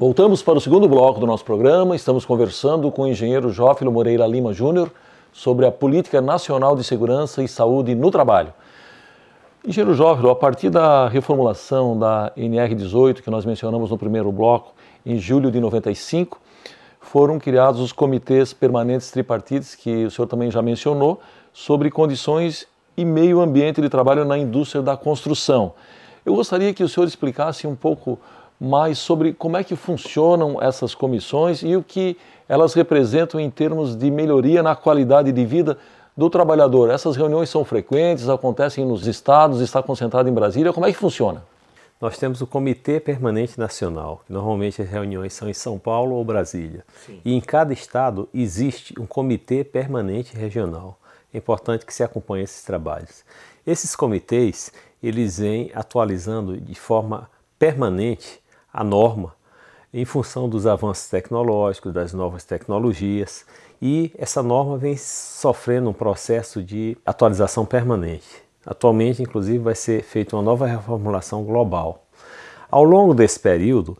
Voltamos para o segundo bloco do nosso programa. Estamos conversando com o engenheiro Jófilo Moreira Lima Júnior sobre a Política Nacional de Segurança e Saúde no Trabalho. Engenheiro Jófilo, a partir da reformulação da NR18, que nós mencionamos no primeiro bloco, em julho de 95, foram criados os comitês permanentes tripartites, que o senhor também já mencionou, sobre condições e meio ambiente de trabalho na indústria da construção. Eu gostaria que o senhor explicasse um pouco mais sobre como é que funcionam essas comissões e o que elas representam em termos de melhoria na qualidade de vida do trabalhador. Essas reuniões são frequentes, acontecem nos estados, está concentrado em Brasília. Como é que funciona? Nós temos o Comitê Permanente Nacional, normalmente as reuniões são em São Paulo ou Brasília. Sim. E em cada estado existe um Comitê Permanente Regional. É importante que se acompanhe esses trabalhos. Esses comitês, eles vêm atualizando de forma permanente a norma em função dos avanços tecnológicos, das novas tecnologias, e essa norma vem sofrendo um processo de atualização permanente. Atualmente, inclusive, vai ser feita uma nova reformulação global. Ao longo desse período,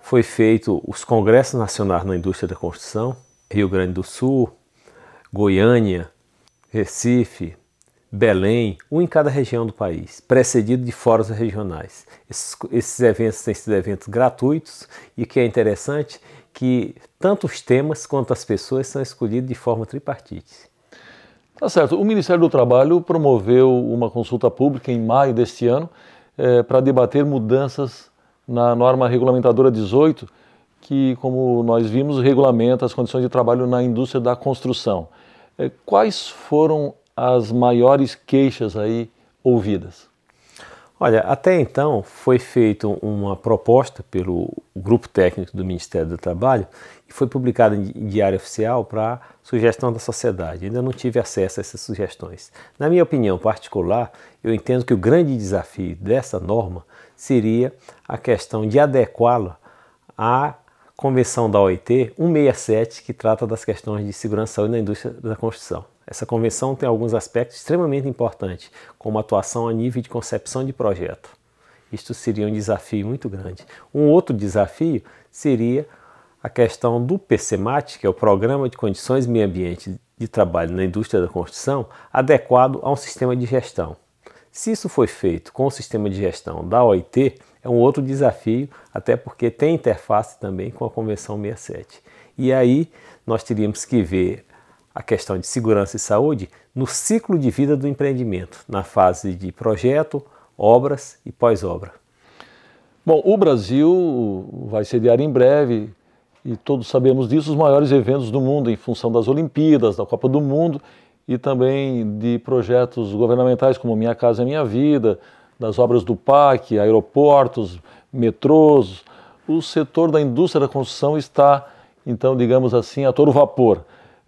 foi feito os congressos nacionais na indústria da construção, Rio Grande do Sul, Goiânia, Recife, Belém, um em cada região do país, precedido de fóruns regionais. Esses, esses eventos têm sido eventos gratuitos e o que é interessante que tanto os temas quanto as pessoas são escolhidos de forma tripartite. Tá certo. O Ministério do Trabalho promoveu uma consulta pública em maio deste ano é, para debater mudanças na norma regulamentadora 18, que, como nós vimos, regulamenta as condições de trabalho na indústria da construção. É, quais foram as maiores queixas aí ouvidas? Olha, até então foi feita uma proposta pelo grupo técnico do Ministério do Trabalho e foi publicada em diário oficial para sugestão da sociedade. Ainda não tive acesso a essas sugestões. Na minha opinião particular, eu entendo que o grande desafio dessa norma seria a questão de adequá-la à Convenção da OIT 167, que trata das questões de segurança na indústria da construção. Essa convenção tem alguns aspectos extremamente importantes, como atuação a nível de concepção de projeto. Isto seria um desafio muito grande. Um outro desafio seria a questão do PCMAT, que é o Programa de Condições Meio Ambiente de Trabalho na Indústria da Construção, adequado a um sistema de gestão. Se isso foi feito com o sistema de gestão da OIT, é um outro desafio, até porque tem interface também com a Convenção 67. E aí nós teríamos que ver a questão de segurança e saúde no ciclo de vida do empreendimento, na fase de projeto, obras e pós-obra. Bom, o Brasil vai sediar em breve, e todos sabemos disso, os maiores eventos do mundo em função das Olimpíadas, da Copa do Mundo e também de projetos governamentais como Minha Casa é Minha Vida, das obras do PAC, aeroportos, metrôs. O setor da indústria da construção está, então, digamos assim, a todo vapor.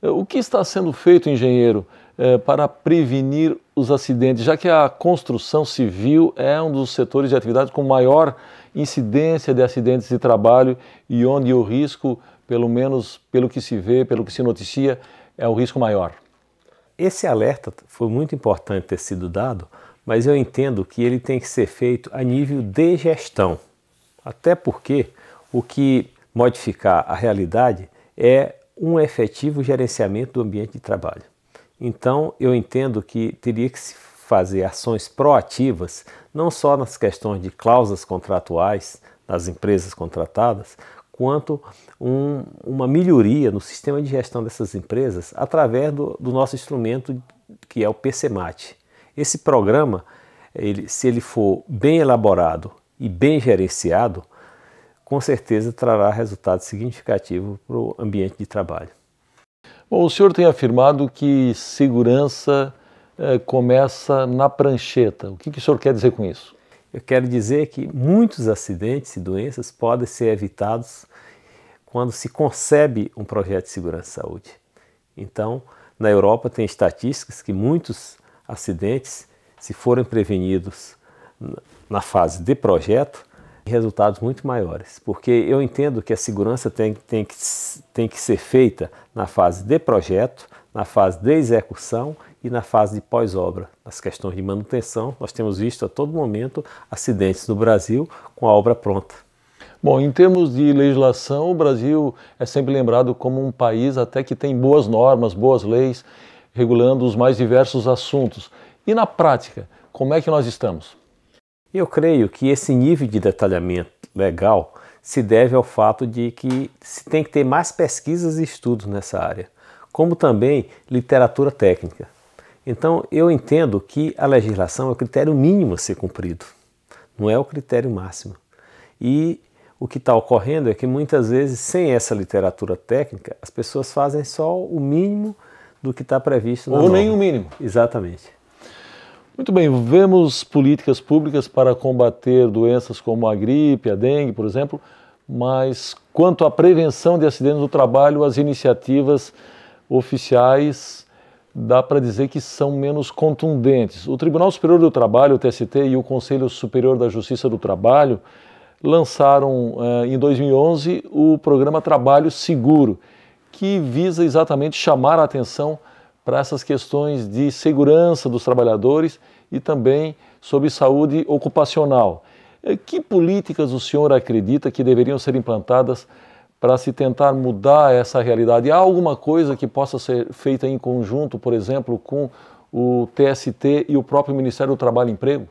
Eh, o que está sendo feito, engenheiro, eh, para prevenir os acidentes, já que a construção civil é um dos setores de atividade com maior incidência de acidentes de trabalho e onde o risco, pelo menos pelo que se vê, pelo que se noticia, é o risco maior? Esse alerta foi muito importante ter sido dado, mas eu entendo que ele tem que ser feito a nível de gestão. Até porque o que modificar a realidade é um efetivo gerenciamento do ambiente de trabalho. Então, eu entendo que teria que se fazer ações proativas, não só nas questões de cláusulas contratuais das empresas contratadas, quanto um, uma melhoria no sistema de gestão dessas empresas através do, do nosso instrumento que é o PCMAT. Esse programa, ele, se ele for bem elaborado e bem gerenciado, com certeza trará resultado significativo para o ambiente de trabalho. Bom, o senhor tem afirmado que segurança eh, começa na prancheta. O que, que o senhor quer dizer com isso? Eu quero dizer que muitos acidentes e doenças podem ser evitados quando se concebe um projeto de segurança e saúde. Então, na Europa tem estatísticas que muitos acidentes, se forem prevenidos na fase de projeto, resultados muito maiores, porque eu entendo que a segurança tem, tem, que, tem que ser feita na fase de projeto, na fase de execução e na fase de pós-obra. Nas questões de manutenção, nós temos visto a todo momento acidentes no Brasil com a obra pronta. Bom, em termos de legislação, o Brasil é sempre lembrado como um país até que tem boas normas, boas leis, regulando os mais diversos assuntos. E na prática, como é que nós estamos? Eu creio que esse nível de detalhamento legal se deve ao fato de que se tem que ter mais pesquisas e estudos nessa área, como também literatura técnica. Então, eu entendo que a legislação é o critério mínimo a ser cumprido, não é o critério máximo. E o que está ocorrendo é que muitas vezes, sem essa literatura técnica, as pessoas fazem só o mínimo do que está previsto na Ou norma. nem o mínimo. Exatamente. Muito bem, vemos políticas públicas para combater doenças como a gripe, a dengue, por exemplo, mas quanto à prevenção de acidentes do trabalho, as iniciativas oficiais dá para dizer que são menos contundentes. O Tribunal Superior do Trabalho, o TST, e o Conselho Superior da Justiça do Trabalho lançaram eh, em 2011 o programa Trabalho Seguro, que visa exatamente chamar a atenção para essas questões de segurança dos trabalhadores e também sobre saúde ocupacional. Eh, que políticas o senhor acredita que deveriam ser implantadas para se tentar mudar essa realidade? Há alguma coisa que possa ser feita em conjunto, por exemplo, com o TST e o próprio Ministério do Trabalho e Emprego?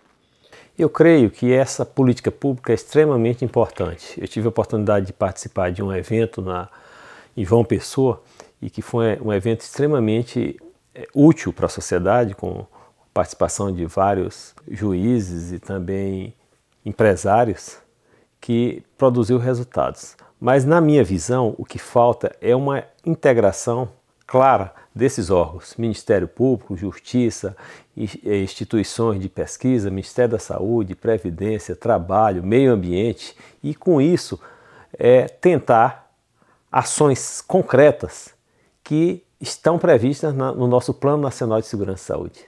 Eu creio que essa política pública é extremamente importante. Eu tive a oportunidade de participar de um evento na, em João Pessoa e que foi um evento extremamente eh, útil para a sociedade, com participação de vários juízes e também empresários, que produziu resultados. Mas, na minha visão, o que falta é uma integração clara desses órgãos: Ministério Público, Justiça, eh, instituições de pesquisa, Ministério da Saúde, Previdência, Trabalho, Meio Ambiente, e com isso é, tentar ações concretas que estão previstas no nosso Plano Nacional de Segurança e Saúde.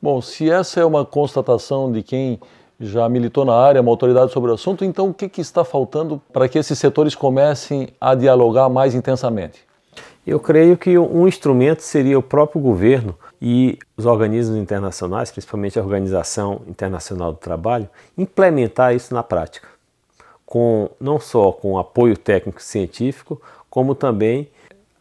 Bom, se essa é uma constatação de quem já militou na área, uma autoridade sobre o assunto, então o que, que está faltando para que esses setores comecem a dialogar mais intensamente? Eu creio que um instrumento seria o próprio governo e os organismos internacionais, principalmente a Organização Internacional do Trabalho, implementar isso na prática, com não só com apoio técnico científico, como também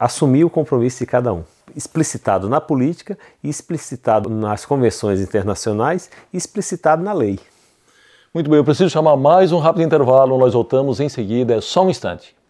assumir o compromisso de cada um, explicitado na política, explicitado nas convenções internacionais, explicitado na lei. Muito bem, eu preciso chamar mais um rápido intervalo, nós voltamos em seguida, é só um instante.